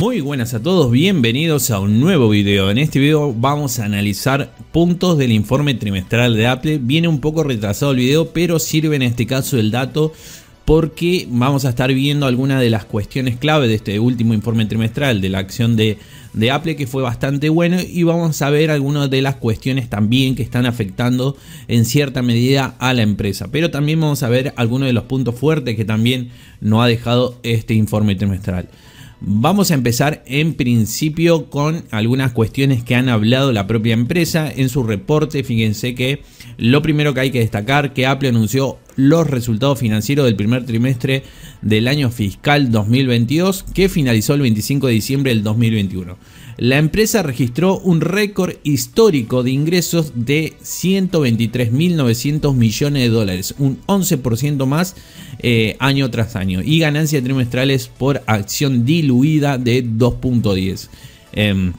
Muy buenas a todos, bienvenidos a un nuevo video. En este video vamos a analizar puntos del informe trimestral de Apple. Viene un poco retrasado el video, pero sirve en este caso el dato porque vamos a estar viendo algunas de las cuestiones clave de este último informe trimestral de la acción de, Apple que fue bastante bueno y vamos a ver algunas de las cuestiones también que están afectando en cierta medida a la empresa. Pero también vamos a ver algunos de los puntos fuertes que también no ha dejado este informe trimestral. Vamos a empezar en principio con algunas cuestiones que han hablado la propia empresa en su reporte. Fíjense que lo primero que hay que destacar que Apple anunció los resultados financieros del primer trimestre del año fiscal 2022 que finalizó el 25 de diciembre del 2021. La empresa registró un récord histórico de ingresos de 123.900 millones de dólares, un 11% más eh, año tras año, y ganancias trimestrales por acción diluida de 2.10. Em,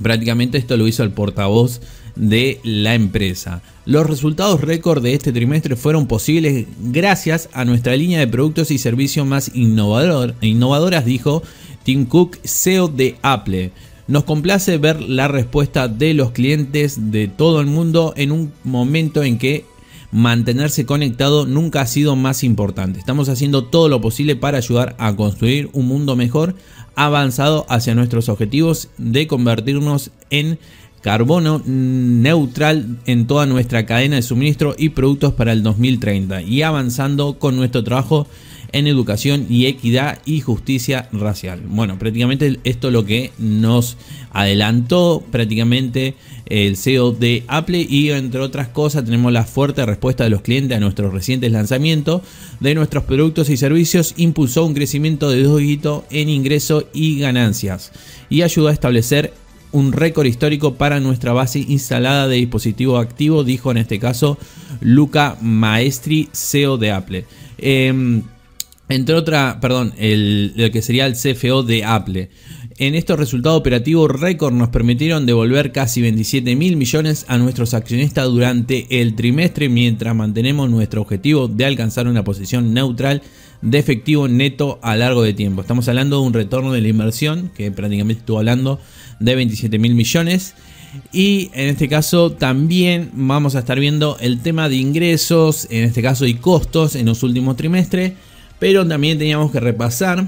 prácticamente esto lo hizo el portavoz de la empresa. Los resultados récord de este trimestre fueron posibles gracias a nuestra línea de productos y servicios más innovador, innovadoras, dijo Tim Cook, CEO de Apple. Nos complace ver la respuesta de los clientes de todo el mundo en un momento en que mantenerse conectado nunca ha sido más importante. Estamos haciendo todo lo posible para ayudar a construir un mundo mejor, avanzado hacia nuestros objetivos de convertirnos en carbono neutral en toda nuestra cadena de suministro y productos para el 2030 y avanzando con nuestro trabajo en educación y equidad y justicia racial. Bueno, prácticamente esto es lo que nos adelantó prácticamente el CEO de Apple y entre otras cosas tenemos la fuerte respuesta de los clientes a nuestros recientes lanzamientos de nuestros productos y servicios, impulsó un crecimiento de dos dígitos en ingresos y ganancias y ayudó a establecer un récord histórico para nuestra base instalada de dispositivo activo, dijo en este caso Luca Maestri, CEO de Apple. Em, entre otra, perdón, el, que sería el CFO de Apple. En estos resultados operativos récord nos permitieron devolver casi 27 mil millones a nuestros accionistas durante el trimestre mientras mantenemos nuestro objetivo de alcanzar una posición neutral de efectivo neto a largo de tiempo. Estamos hablando de un retorno de la inversión que prácticamente estuvo hablando de 27 mil millones. Y en este caso también vamos a estar viendo el tema de ingresos, en este caso y costos en los últimos trimestres. Pero también teníamos que repasar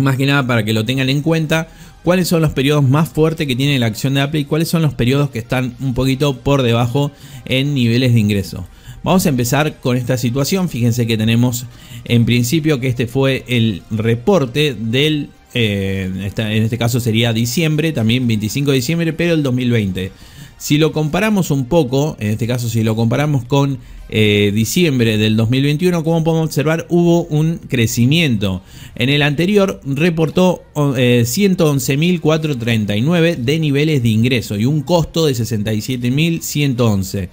más que nada para que lo tengan en cuenta, cuáles son los periodos más fuertes que tiene la acción de Apple y cuáles son los periodos que están un poquito por debajo en niveles de ingreso. Vamos a empezar con esta situación. Fíjense que tenemos en principio que este fue el reporte del, eh, en este caso sería diciembre, también 25 de diciembre, pero el 2020. Si lo comparamos un poco, en este caso si lo comparamos con eh, diciembre del 2021, como podemos observar, hubo un crecimiento. En el anterior reportó 111.439 eh, de niveles de ingreso y un costo de 67.111.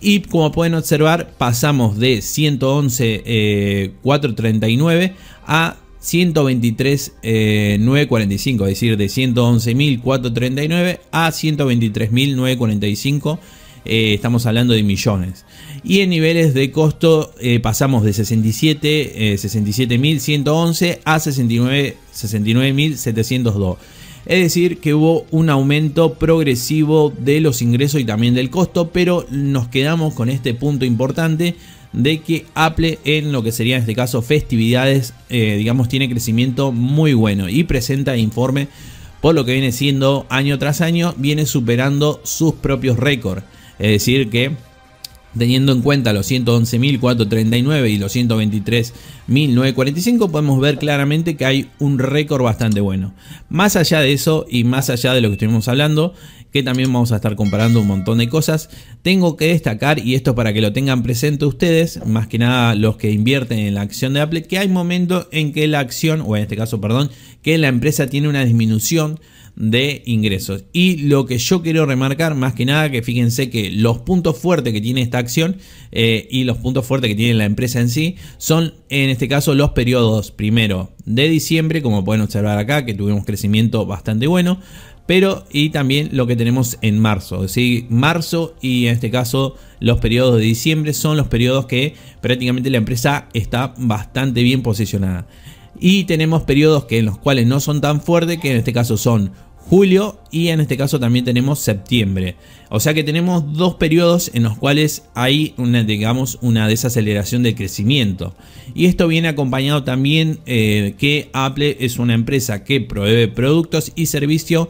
Y como pueden observar, pasamos de 111.439 eh, a 123.945, eh, es decir, de 111.439 a 123.945, eh, estamos hablando de millones. Y en niveles de costo eh, pasamos de 67, 67.111 a 69.702. es decir, que hubo un aumento progresivo de los ingresos y también del costo, pero nos quedamos con este punto importante de que Apple en lo que sería en este caso festividades, eh, digamos, tiene crecimiento muy bueno y presenta informe por lo que viene siendo año tras año, viene superando sus propios récords. Es decir, que Teniendo en cuenta los 111.439 y los 123.945 podemos ver claramente que hay un récord bastante bueno. Más allá de eso y más allá de lo que estuvimos hablando, que también vamos a estar comparando un montón de cosas, tengo que destacar, y esto para que lo tengan presente ustedes, más que nada los que invierten en la acción de Apple, que hay momentos en que la acción, o en este caso, perdón, que la empresa tiene una disminución de ingresos. Y lo que yo quiero remarcar más que nada, que fíjense que los puntos fuertes que tiene esta acción eh, y los puntos fuertes que tiene la empresa en sí son en este caso los periodos primero de diciembre, como pueden observar acá, que tuvimos crecimiento bastante bueno. Pero y también lo que tenemos en marzo. es decir Marzo y en este caso los periodos de diciembre son los periodos que prácticamente la empresa está bastante bien posicionada. Y tenemos periodos que en los cuales no son tan fuertes, que en este caso son julio y en este caso también tenemos septiembre. O sea que tenemos dos periodos en los cuales hay una, digamos, una desaceleración del crecimiento. Y esto viene acompañado también eh, que Apple es una empresa que provee productos y servicios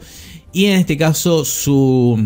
y en este caso su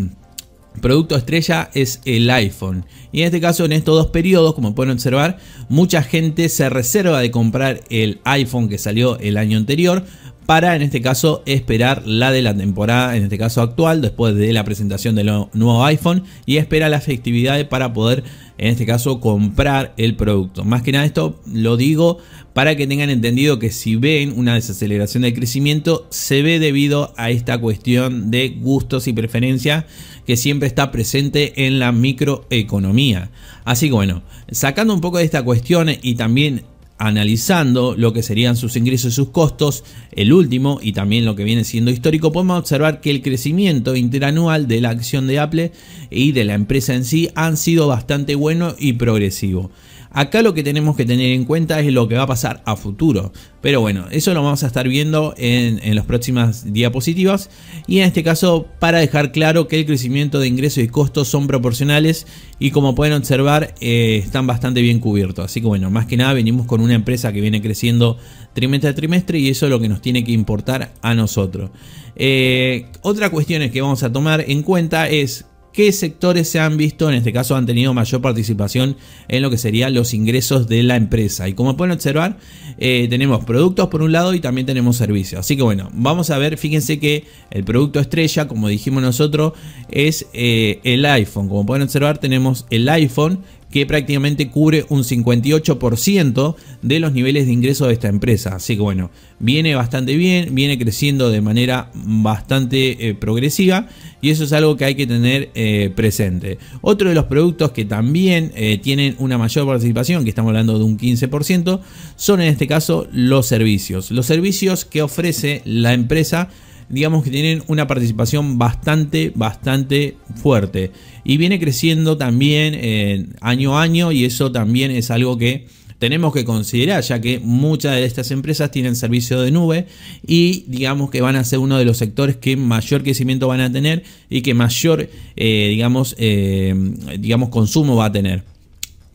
producto estrella es el iPhone. Y en este caso, en estos dos periodos, como pueden observar, mucha gente se reserva de comprar el iPhone que salió el año anterior para, en este caso, esperar la de la temporada, en este caso actual, después de la presentación del nuevo iPhone y espera la efectividad para poder, en este caso, comprar el producto. Más que nada esto lo digo para que tengan entendido que si ven una desaceleración del crecimiento, se ve debido a esta cuestión de gustos y preferencias que siempre está presente en la microeconomía. Así que bueno, sacando un poco de esta cuestión y también analizando lo que serían sus ingresos y sus costos, el último y también lo que viene siendo histórico, podemos observar que el crecimiento interanual de la acción de Apple y de la empresa en sí han sido bastante bueno y progresivo. Acá lo que tenemos que tener en cuenta es lo que va a pasar a futuro. Pero bueno, eso lo vamos a estar viendo en, las próximas diapositivas. Y en este caso, para dejar claro que el crecimiento de ingresos y costos son proporcionales y como pueden observar, eh, están bastante bien cubiertos. Así que bueno, más que nada venimos con una empresa que viene creciendo trimestre a trimestre y eso es lo que nos tiene que importar a nosotros. Eh, otra cuestión que vamos a tomar en cuenta es qué sectores se han visto, en este caso han tenido mayor participación en lo que serían los ingresos de la empresa. Y como pueden observar, eh, tenemos productos por un lado y también tenemos servicios. Así que bueno, vamos a ver, fíjense que el producto estrella, como dijimos nosotros, es eh, el iPhone. Como pueden observar, tenemos el iPhone que prácticamente cubre un 58% de los niveles de ingreso de esta empresa. Así que bueno, viene bastante bien, viene creciendo de manera bastante eh, progresiva y eso es algo que hay que tener eh, presente. Otro de los productos que también eh, tienen una mayor participación, que estamos hablando de un 15%, son en este caso los servicios. Los servicios que ofrece la empresa digamos que tienen una participación bastante, bastante fuerte. Y viene creciendo también eh, año a año y eso también es algo que tenemos que considerar, ya que muchas de estas empresas tienen servicio de nube y digamos que van a ser uno de los sectores que mayor crecimiento van a tener y que mayor, eh, digamos, eh, digamos, consumo va a tener.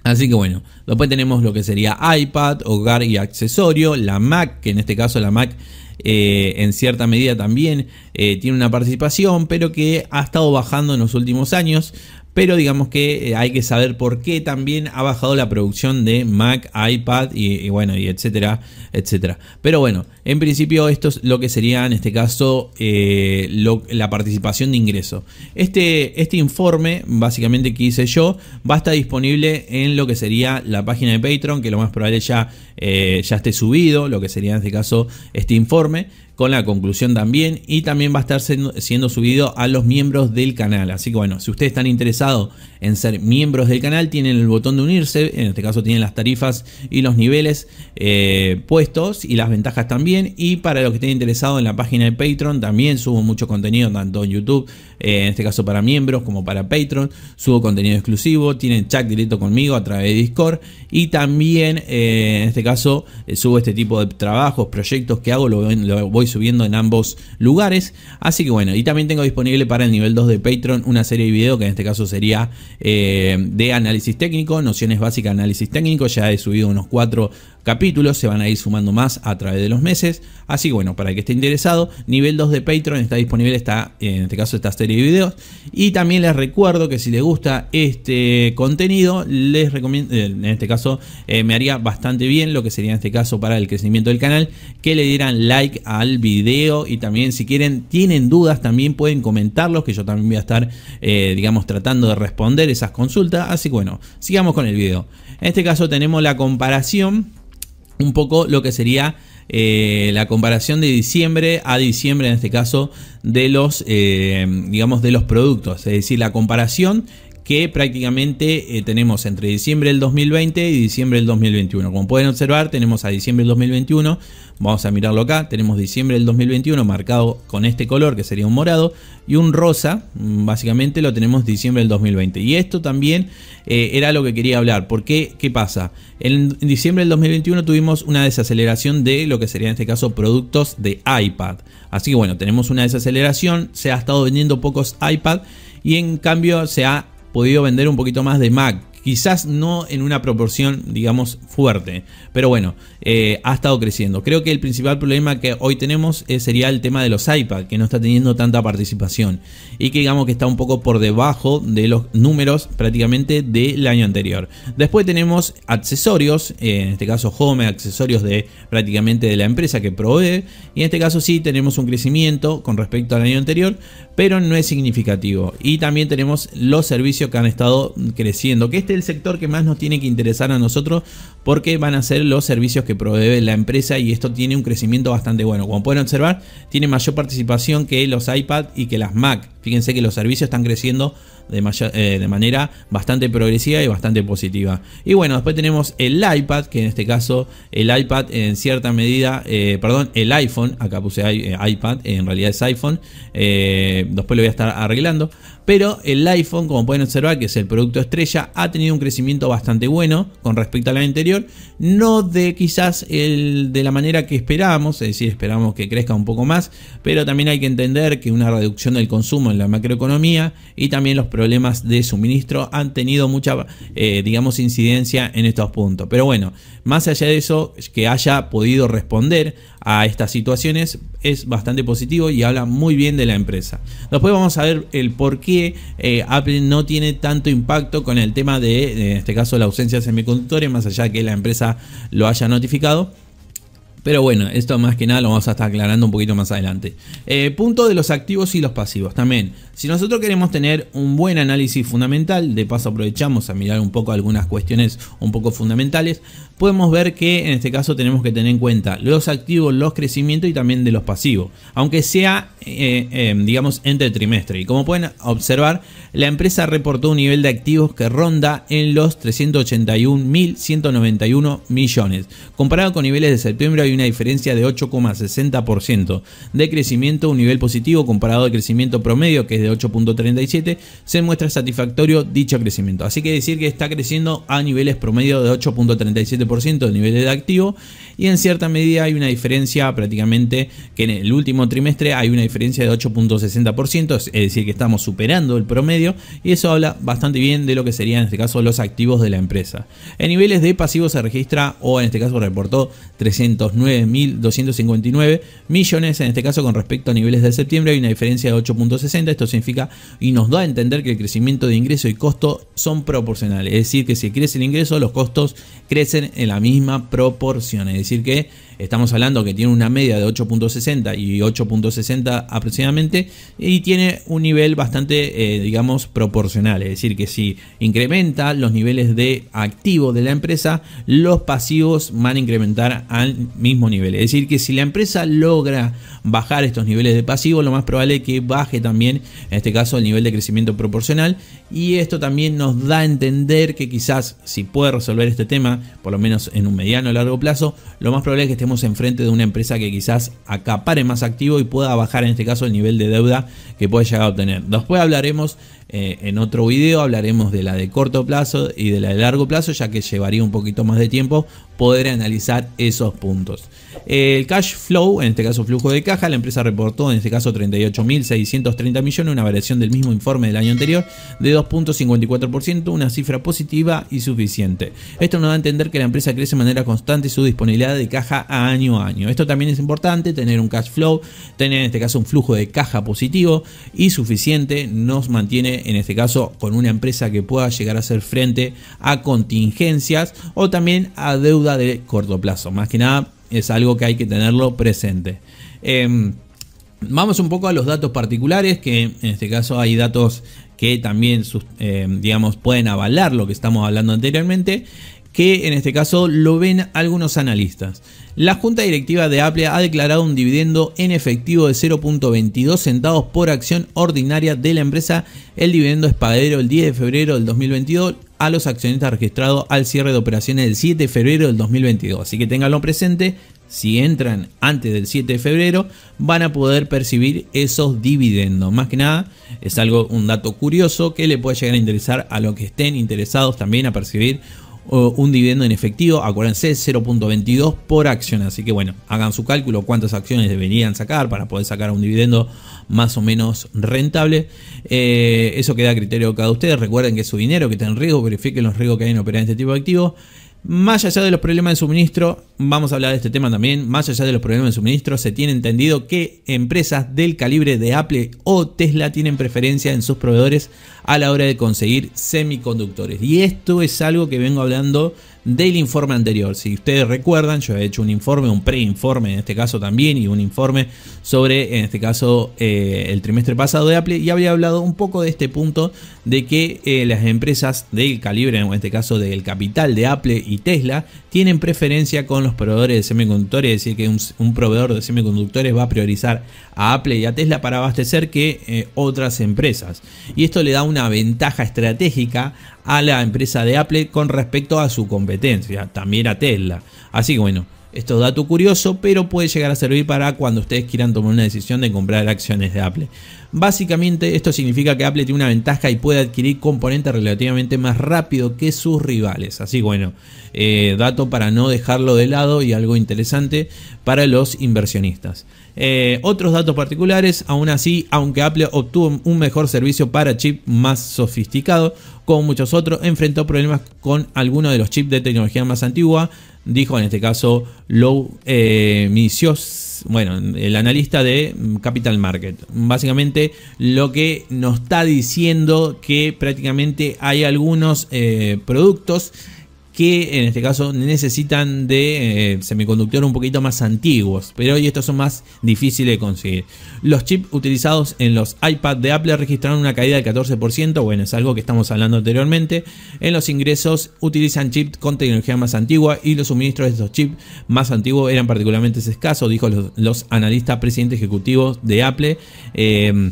Así que bueno, después tenemos lo que sería iPad, hogar y accesorio, la Mac, que en este caso la Mac eh, en cierta medida también eh, tiene una participación, pero que ha estado bajando en los últimos años pero digamos que eh, hay que saber por qué también ha bajado la producción de Mac, iPad y, bueno, y etcétera, etcétera. Pero bueno, en principio esto es lo que sería en este caso eh, la participación de ingreso. Este, este informe, básicamente que hice yo, va a estar disponible en lo que sería la página de Patreon, que lo más probable ya, eh, ya esté subido, lo que sería en este caso este informe con la conclusión también y también va a estar siendo subido a los miembros del canal. Así que bueno, si ustedes están interesados en ser miembros del canal, tienen el botón de unirse, en este caso tienen las tarifas y los niveles eh, puestos y las ventajas también. Y para los que estén interesados en la página de Patreon, también subo mucho contenido, tanto en YouTube, eh, en este caso para miembros como para Patreon, subo contenido exclusivo, tienen chat directo conmigo a través de Discord y también eh, en este caso subo este tipo de trabajos, proyectos que hago, lo, lo voy subiendo en ambos lugares. Así que bueno, y también tengo disponible para el nivel 2 de Patreon una serie de videos que en este caso sería eh, de análisis técnico, nociones básicas de análisis técnico. Ya he subido unos cuatro capítulos, se van a ir sumando más a través de los meses. Así que bueno, para el que esté interesado, nivel 2 de Patreon está disponible está, en este caso esta serie de videos. Y también les recuerdo que si les gusta este contenido, les recomiendo, eh, en este caso eh, me haría bastante bien lo que sería en este caso para el crecimiento del canal, que le dieran like al video y también si quieren, tienen dudas, también pueden comentarlos, que yo también voy a estar, eh, digamos, tratando de responder esas consultas. Así que bueno, sigamos con el video. En este caso tenemos la comparación, un poco lo que sería... Eh, la comparación de diciembre a diciembre en este caso de los eh, digamos de los productos es decir la comparación que prácticamente eh, tenemos entre diciembre del 2020 y diciembre del 2021. Como pueden observar, tenemos a diciembre del 2021, vamos a mirarlo acá, tenemos diciembre del 2021 marcado con este color que sería un morado y un rosa, mm, básicamente lo tenemos diciembre del 2020. Y esto también eh, era lo que quería hablar, porque ¿qué pasa? En, en diciembre del 2021 tuvimos una desaceleración de lo que sería en este caso productos de iPad. Así que bueno, tenemos una desaceleración, se ha estado vendiendo pocos iPad y en cambio se ha podido vender un poquito más de Mac. Quizás no en una proporción, digamos, fuerte. Pero bueno, eh, ha estado creciendo. Creo que el principal problema que hoy tenemos eh, sería el tema de los iPad, que no está teniendo tanta participación. Y que digamos que está un poco por debajo de los números prácticamente del año anterior. Después tenemos accesorios, eh, en este caso Home, accesorios de prácticamente de la empresa que provee. Y en este caso sí tenemos un crecimiento con respecto al año anterior, pero no es significativo. Y también tenemos los servicios que han estado creciendo. Que este sector que más nos tiene que interesar a nosotros porque van a ser los servicios que provee la empresa y esto tiene un crecimiento bastante bueno. Como pueden observar, tiene mayor participación que los iPad y que las Mac. Fíjense que los servicios están creciendo de, eh, de manera bastante progresiva y bastante positiva. Y bueno, después tenemos el iPad, que en este caso el iPad en cierta medida, eh, perdón, el iPhone, acá puse eh, iPad, en realidad es iPhone, después lo voy a estar arreglando. Pero el iPhone, como pueden observar, que es el producto estrella, ha tenido un crecimiento bastante bueno con respecto al la anterior. No de quizás el, de la manera que esperábamos, es decir, esperábamos que crezca un poco más, pero también hay que entender que una reducción del consumo en la macroeconomía y también los problemas de suministro han tenido mucha, eh, digamos, incidencia en estos puntos. Pero bueno, más allá de eso, que haya podido responder a estas situaciones es bastante positivo y habla muy bien de la empresa. Después vamos a ver el por qué eh, Apple no tiene tanto impacto con el tema de, en este caso, la ausencia de semiconductores, más allá de que la empresa lo haya notificado. Pero bueno, esto más que nada lo vamos a estar aclarando un poquito más adelante. Eh, punto de los activos y los pasivos también. Si nosotros queremos tener un buen análisis fundamental, de paso aprovechamos a mirar un poco algunas cuestiones un poco fundamentales, podemos ver que en este caso tenemos que tener en cuenta los activos, los crecimientos y también de los pasivos, aunque sea, eh, eh, digamos, entre trimestre. Y como pueden observar, la empresa reportó un nivel de activos que ronda en los 381.191 millones, comparado con niveles de septiembre hay una diferencia de 8,60% de crecimiento, un nivel positivo comparado al crecimiento promedio que es de 8.37, se muestra satisfactorio dicho crecimiento. Así que decir que está creciendo a niveles promedio de 8.37% de niveles de activo y en cierta medida hay una diferencia prácticamente que en el último trimestre hay una diferencia de 8.60%, es decir que estamos superando el promedio y eso habla bastante bien de lo que serían en este caso los activos de la empresa. En niveles de pasivos se registra o en este caso reportó 300 9.259 millones. En este caso, con respecto a niveles de septiembre, hay una diferencia de 8.60. Esto significa y nos da a entender que el crecimiento de ingreso y costo son proporcionales. Es decir, que si crece el ingreso, los costos crecen en la misma proporción. Es decir, que estamos hablando que tiene una media de 8.60 y 8.60 aproximadamente y tiene un nivel bastante, eh, digamos, proporcional. Es decir, que si incrementa los niveles de activo de la empresa, los pasivos van a incrementar al mismo mismo nivel, Es decir, que si la empresa logra bajar estos niveles de pasivo, lo más probable es que baje también, en este caso, el nivel de crecimiento proporcional. Y esto también nos da a entender que quizás si puede resolver este tema, por lo menos en un mediano o largo plazo, lo más probable es que estemos enfrente de una empresa que quizás acapare más activo y pueda bajar en este caso el nivel de deuda que puede llegar a obtener. Después hablaremos eh, en otro video hablaremos de la de corto plazo y de la de largo plazo, ya que llevaría un poquito más de tiempo poder analizar esos puntos. El cash flow, en este caso flujo de caja, la empresa reportó en este caso 38.630 millones, una variación del mismo informe del año anterior de 2.54%, una cifra positiva y suficiente. Esto nos da a entender que la empresa crece de manera constante su disponibilidad de caja a año a año. Esto también es importante, tener un cash flow, tener en este caso un flujo de caja positivo y suficiente nos mantiene en este caso con una empresa que pueda llegar a hacer frente a contingencias o también a deuda de corto plazo. Más que nada es algo que hay que tenerlo presente. Em, vamos un poco a los datos particulares, que en este caso hay datos que también, em, digamos, pueden avalar lo que estamos hablando anteriormente que en este caso lo ven algunos analistas. La junta directiva de Apple ha declarado un dividendo en efectivo de 0.22 centavos por acción ordinaria de la empresa. El dividendo es pagadero el 10 de febrero del 2022 a los accionistas registrados al cierre de operaciones del 7 de febrero del 2022. Así que tenganlo presente, si entran antes del 7 de febrero, van a poder percibir esos dividendos. Más que nada, es algo, un dato curioso que le puede llegar a interesar a los que estén interesados también a percibir eh, un dividendo en efectivo, acuérdense, 0.22 por acción. Así que bueno, hagan su cálculo cuántas acciones deberían sacar para poder sacar un dividendo más o menos rentable. Eh, eso queda a criterio de cada ustedes. Recuerden que su dinero que está en riesgo, verifiquen los riesgos que hay en operar este tipo de activos. Más allá de los problemas de suministro, vamos a hablar de este tema también, más allá de los problemas de suministro, se tiene entendido que empresas del calibre de Apple o Tesla tienen preferencia en sus proveedores a la hora de conseguir semiconductores. Y esto es algo que vengo hablando del informe anterior. Si ustedes recuerdan, yo he hecho un informe, un preinforme en este caso también, y un informe sobre, en este caso, eh, el trimestre pasado de Apple, y había hablado un poco de este punto de que eh, las empresas del calibre, en este caso del capital de Apple y Tesla, tienen preferencia con los proveedores de semiconductores, es decir, que un, proveedor de semiconductores va a priorizar a Apple y a Tesla para abastecer que eh, otras empresas. Y esto le da una ventaja estratégica a la empresa de Apple con respecto a su competencia, también a Tesla. Así que bueno, esto es dato curioso, pero puede llegar a servir para cuando ustedes quieran tomar una decisión de comprar acciones de Apple. Básicamente esto significa que Apple tiene una ventaja y puede adquirir componentes relativamente más rápido que sus rivales. Así bueno, eh, dato para no dejarlo de lado y algo interesante para los inversionistas. Eh, otros datos particulares. Aún así, aunque Apple obtuvo un mejor servicio para chip más sofisticado, como muchos otros, enfrentó problemas con algunos de los chips de tecnología más antigua. Dijo en este caso Low eh, bueno, el analista de Capital Market. Básicamente lo que nos está diciendo que prácticamente hay algunos eh, productos que en este caso necesitan de eh, semiconductores un poquito más antiguos, pero hoy estos son más difíciles de conseguir. Los chips utilizados en los iPads de Apple registraron una caída del 14%, bueno, es algo que estamos hablando anteriormente. En los ingresos utilizan chips con tecnología más antigua y los suministros de estos chips más antiguos eran particularmente escasos, dijo los, analistas presidentes ejecutivos de Apple. Eh,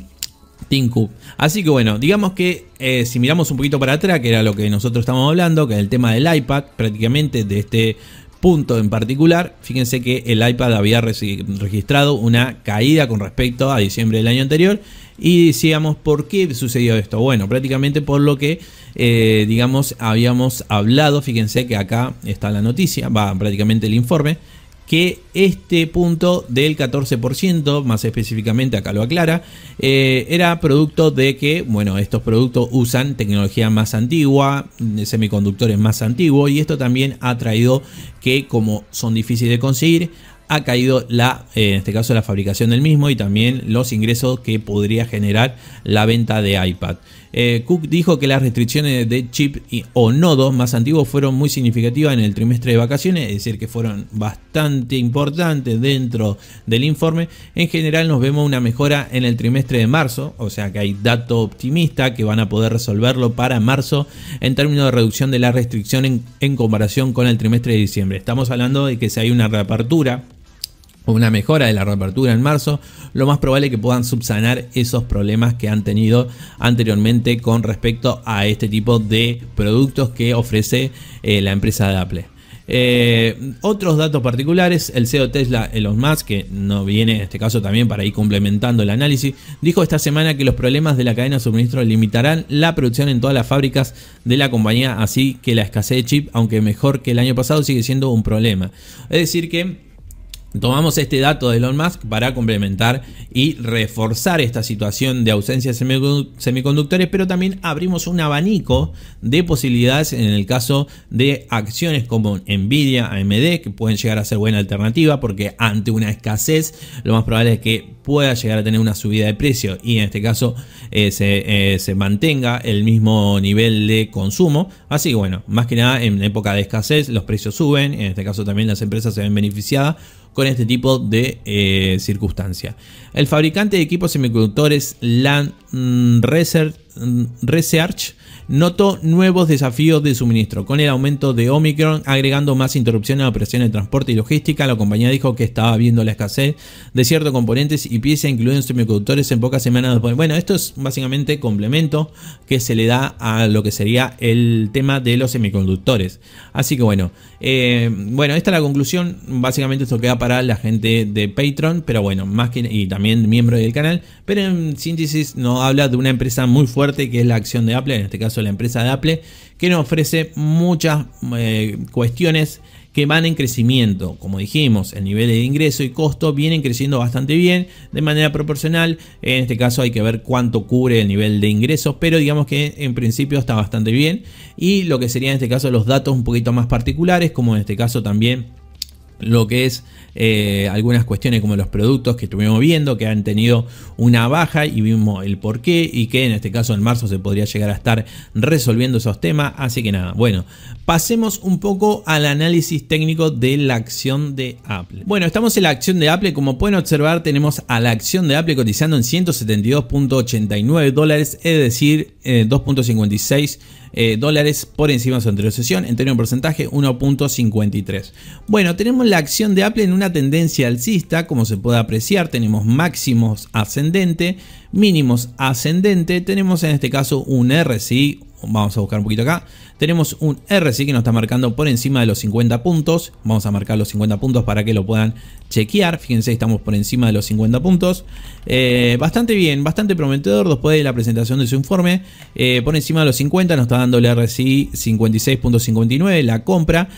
Así que bueno, digamos que eh, si miramos un poquito para atrás, que era lo que nosotros estamos hablando, que el tema del iPad, prácticamente de este punto en particular, fíjense que el iPad había registrado una caída con respecto a diciembre del año anterior y decíamos por qué sucedió esto. Bueno, prácticamente por lo que, eh, digamos, habíamos hablado, fíjense que acá está la noticia, va prácticamente el informe que este punto del 14%, más específicamente acá lo aclara, eh, era producto de que, bueno, estos productos usan tecnología más antigua, semiconductores más antiguos, y esto también ha traído que como son difíciles de conseguir, ha caído la, eh, en este caso la fabricación del mismo y también los ingresos que podría generar la venta de iPad. Eh, Cook dijo que las restricciones de chip y, o nodos más antiguos fueron muy significativas en el trimestre de vacaciones, es decir, que fueron bastante importantes dentro del informe. En general nos vemos una mejora en el trimestre de marzo, o sea que hay dato optimista que van a poder resolverlo para marzo en términos de reducción de la restricción en, en comparación con el trimestre de diciembre. Estamos hablando de que si hay una reapertura una mejora de la reapertura en marzo, lo más probable es que puedan subsanar esos problemas que han tenido anteriormente con respecto a este tipo de productos que ofrece eh, la empresa de Apple. Eh, otros datos particulares, el CEO Tesla Elon Musk, que no viene en este caso también para ir complementando el análisis, dijo esta semana que los problemas de la cadena de suministro limitarán la producción en todas las fábricas de la compañía, así que la escasez de chip, aunque mejor que el año pasado, sigue siendo un problema. Es decir que Tomamos este dato de Elon Musk para complementar y reforzar esta situación de ausencia de semiconductores, pero también abrimos un abanico de posibilidades en el caso de acciones como Nvidia, AMD, que pueden llegar a ser buena alternativa porque ante una escasez lo más probable es que pueda llegar a tener una subida de precio y en este caso eh, se, eh, se mantenga el mismo nivel de consumo. Así que bueno, más que nada en época de escasez los precios suben, en este caso también las empresas se ven beneficiadas con este tipo de circunstancias. Eh, circunstancia. El fabricante de equipos semiconductores LAN Mm, mm, research, notó nuevos desafíos de suministro. Con el aumento de Omicron, agregando más interrupciones a operaciones de transporte y logística, la compañía dijo que estaba viendo la escasez de ciertos componentes y piezas, incluidos semiconductores, en pocas semanas después. Bueno, esto es básicamente complemento que se le da a lo que sería el tema de los semiconductores. Así que bueno, eh, bueno, esta es la conclusión. Básicamente esto queda para la gente de Patreon, pero bueno, más que y también miembro del canal. Pero en síntesis, no habla de una empresa muy fuerte que es la acción de Apple, en este caso la empresa de Apple, que nos ofrece muchas eh, cuestiones que van en crecimiento. Como dijimos, el nivel de ingreso y costo vienen creciendo bastante bien de manera proporcional. En este caso hay que ver cuánto cubre el nivel de ingresos, pero digamos que en principio está bastante bien. Y lo que serían en este caso los datos un poquito más particulares, como en este caso también lo que es eh, algunas cuestiones como los productos que estuvimos viendo que han tenido una baja y vimos el por qué y que en este caso en marzo se podría llegar a estar resolviendo esos temas así que nada bueno pasemos un poco al análisis técnico de la acción de Apple bueno estamos en la acción de Apple como pueden observar tenemos a la acción de Apple cotizando en 172.89 dólares es decir eh, 2.56 eh, dólares por encima de su anterior sesión, en términos de porcentaje 1.53. Bueno, tenemos la acción de Apple en una tendencia alcista, como se puede apreciar, tenemos máximos ascendente, mínimos ascendente, tenemos en este caso un RSI, vamos a buscar un poquito acá, tenemos un RSI que nos está marcando por encima de los 50 puntos. Vamos a marcar los 50 puntos para que lo puedan chequear. Fíjense, estamos por encima de los 50 puntos. Eh, bastante bien, bastante prometedor después de la presentación de su informe. Eh, por encima de los 50 nos está dando el RSI 56.59, la compra.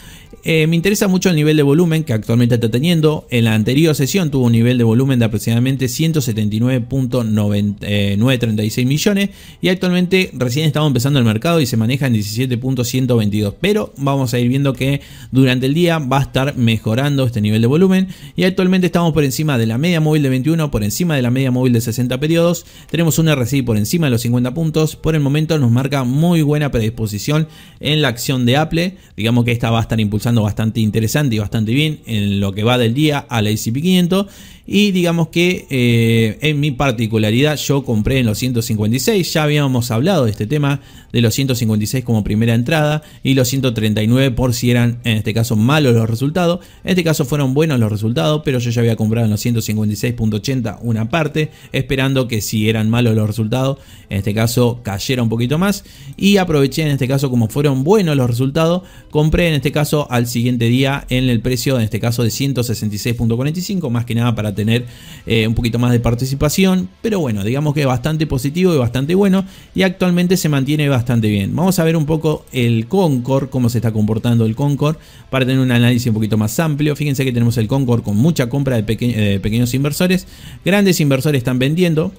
Eh, me interesa mucho el nivel de volumen que actualmente está teniendo. En la anterior sesión tuvo un nivel de volumen de aproximadamente 179.936 millones y actualmente recién estamos empezando el mercado y se maneja en 17. 122 Pero vamos a ir viendo que durante el día va a estar mejorando este nivel de volumen. Y actualmente estamos por encima de la media móvil de 21, por encima de la media móvil de 60 periodos. Tenemos un RSI por encima de los 50 puntos. Por el momento nos marca muy buena predisposición en la acción de Apple. Digamos que esta va a estar impulsando bastante interesante y bastante bien en lo que va del día a la ACP 500 y digamos que eh, en mi particularidad yo compré en los 156, ya habíamos hablado de este tema, de los 156 como primera entrada y los 139 por si eran en este caso malos los resultados. En este caso fueron buenos los resultados, pero yo ya había comprado en los 156.80 una parte, esperando que si eran malos los resultados, en este caso cayera un poquito más. Y aproveché en este caso como fueron buenos los resultados, compré en este caso al siguiente día en el precio, en este caso de 166.45, más que nada para tener eh, un poquito más de participación. Pero bueno, digamos que bastante positivo y bastante bueno. Y actualmente se mantiene bastante bien. Vamos a ver un poco el Concord, cómo se está comportando el Concord, para tener un análisis un poquito más amplio. Fíjense que tenemos el Concord con mucha compra de pequeños inversores. Grandes inversores están vendiendo.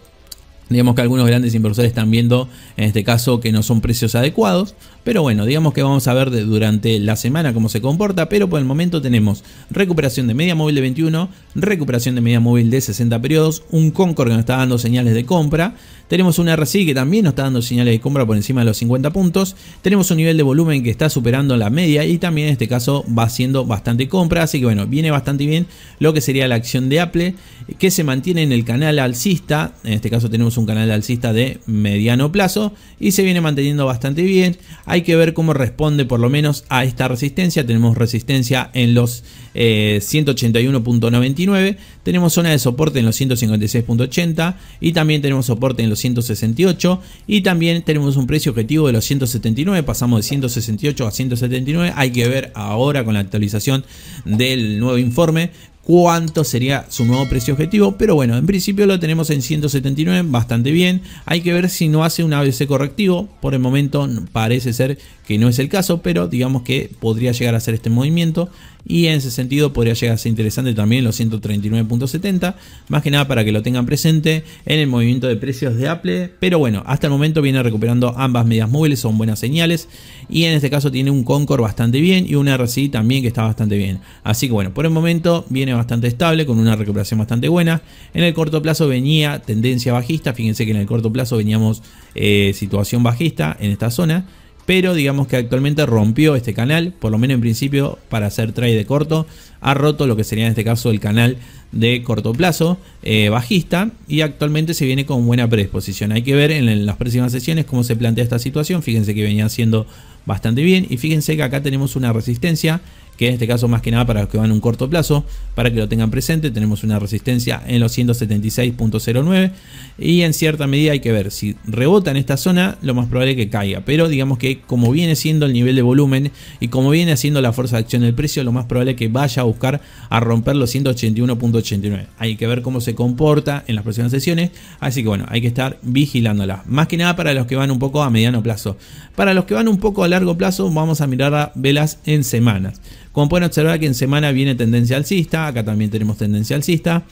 Digamos que algunos grandes inversores están viendo, en este caso, que no son precios adecuados. Pero bueno, digamos que vamos a ver durante la semana cómo se comporta. Pero por el momento tenemos recuperación de media móvil de 21, recuperación de media móvil de 60 periodos, un Concord que nos está dando señales de compra. Tenemos un RSI que también nos está dando señales de compra por encima de los 50 puntos. Tenemos un nivel de volumen que está superando la media y también en este caso va haciendo bastante compra. Así que bueno, viene bastante bien lo que sería la acción de Apple que se mantiene en el canal alcista. En este caso tenemos un canal alcista de mediano plazo y se viene manteniendo bastante bien. Hay que ver cómo responde por lo menos a esta resistencia. Tenemos resistencia en los 181.99. Eh, tenemos zona de soporte en los 156.80 y también tenemos soporte en los 168 y también tenemos un precio objetivo de los 179, pasamos de 168 a 179, hay que ver ahora con la actualización del nuevo informe cuánto sería su nuevo precio objetivo. Pero bueno, en principio lo tenemos en 179, bastante bien. Hay que ver si no hace un ABC correctivo. Por el momento parece ser que no es el caso, pero digamos que podría llegar a hacer este movimiento. Y en ese sentido podría llegar a ser interesante también los 139.70. Más que nada para que lo tengan presente en el movimiento de precios de Apple. Pero bueno, hasta el momento viene recuperando ambas medias móviles, son buenas señales. Y en este caso tiene un Concord bastante bien y un RCI también que está bastante bien. Así que bueno, por el momento viene bastante estable con una recuperación bastante buena. En el corto plazo venía tendencia bajista. Fíjense que en el corto plazo veníamos eh, situación bajista en esta zona pero digamos que actualmente rompió este canal, por lo menos en principio para hacer trade corto, ha roto lo que sería en este caso el canal de corto plazo eh, bajista y actualmente se viene con buena predisposición. Hay que ver en, en las próximas sesiones cómo se plantea esta situación, fíjense que venía siendo bastante bien y fíjense que acá tenemos una resistencia que en este caso más que nada para los que van a un corto plazo, para que lo tengan presente, tenemos una resistencia en los 176.09 y en cierta medida hay que ver si rebota en esta zona, lo más probable es que caiga, pero digamos que como viene siendo el nivel de volumen y como viene siendo la fuerza de acción del precio, lo más probable es que vaya a buscar a romper los 181.89. Hay que ver cómo se comporta en las próximas sesiones, así que bueno, hay que estar vigilándola. Más que nada para los que van un poco a mediano plazo. Para los que van un poco a largo plazo, vamos a mirar a velas en semanas. Como pueden observar que en semana viene tendencia alcista, acá también tenemos tendencia alcista.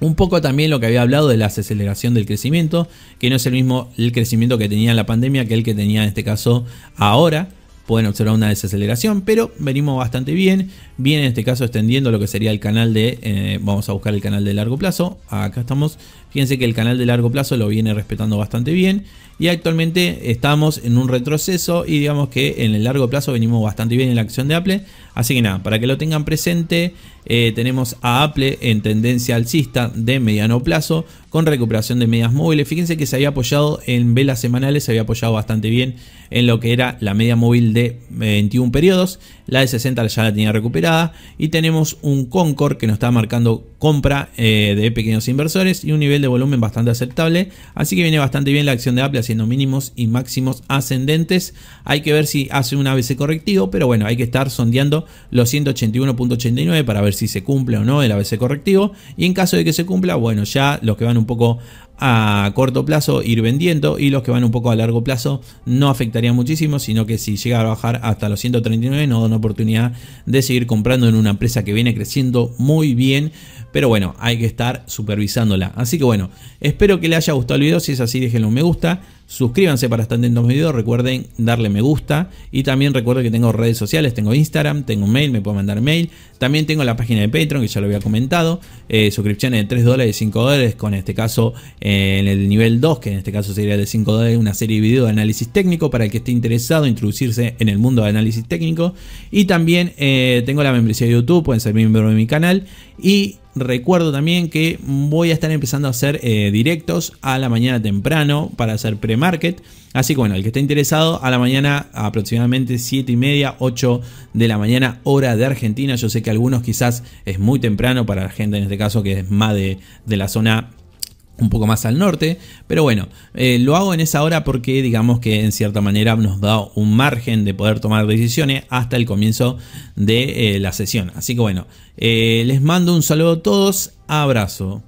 Un poco también lo que había hablado de la desaceleración del crecimiento, que no es el mismo el crecimiento que tenía la pandemia que el que tenía en este caso ahora. Pueden observar una desaceleración, pero venimos bastante bien. Viene en este caso, extendiendo lo que sería el canal de. Eh, vamos a buscar el canal de largo plazo. Acá estamos Fíjense que el canal de largo plazo lo viene respetando bastante bien y actualmente estamos en un retroceso y digamos que en el largo plazo venimos bastante bien en la acción de Apple. Así que nada, para que lo tengan presente, eh, tenemos a Apple en tendencia alcista de mediano plazo con recuperación de medias móviles. Fíjense que se había apoyado en velas semanales, se había apoyado bastante bien en lo que era la media móvil de 21 eh, periodos la de 60 ya la tenía recuperada y tenemos un Concord que nos está marcando compra eh, de pequeños inversores y un nivel de volumen bastante aceptable, así que viene bastante bien la acción de Apple haciendo mínimos y máximos ascendentes, hay que ver si hace un ABC correctivo, pero bueno, hay que estar sondeando los 181.89 para ver si se cumple o no el ABC correctivo y en caso de que se cumpla, bueno, ya los que van un poco a corto plazo ir vendiendo y los que van un poco a largo plazo no afectaría muchísimo, sino que si llega a bajar hasta los 139 nos da una oportunidad de seguir comprando en una empresa que viene creciendo muy bien, pero bueno, hay que estar supervisándola. Así que bueno, espero que le haya gustado el video, si es así déjenlo un me gusta. Suscríbanse para estar en a mis videos. Recuerden darle me gusta. Y también recuerdo que tengo redes sociales. Tengo Instagram, tengo mail, me pueden mandar mail. También tengo la página de Patreon, que ya lo había comentado. Eh, suscripciones de 3 dólares y 5 dólares. Con este caso eh, en el nivel 2, que en este caso sería de 5 dólares. Una serie de videos de análisis técnico para el que esté interesado en introducirse en el mundo de análisis técnico. Y también eh, tengo la membresía de YouTube. Pueden ser miembro de mi canal. Y recuerdo también que voy a estar empezando a hacer directos a la mañana temprano para hacer pre Market. Así que bueno, el que esté interesado, a la mañana aproximadamente 7 y media, 8 de la mañana, hora de Argentina. Yo sé que algunos quizás es muy temprano para la gente en este caso que es más de, la zona un poco más al norte, pero bueno, eh, lo hago en esa hora porque digamos que en cierta manera nos da un margen de poder tomar decisiones hasta el comienzo de eh, la sesión. Así que bueno, eh, les mando un saludo a todos, abrazo.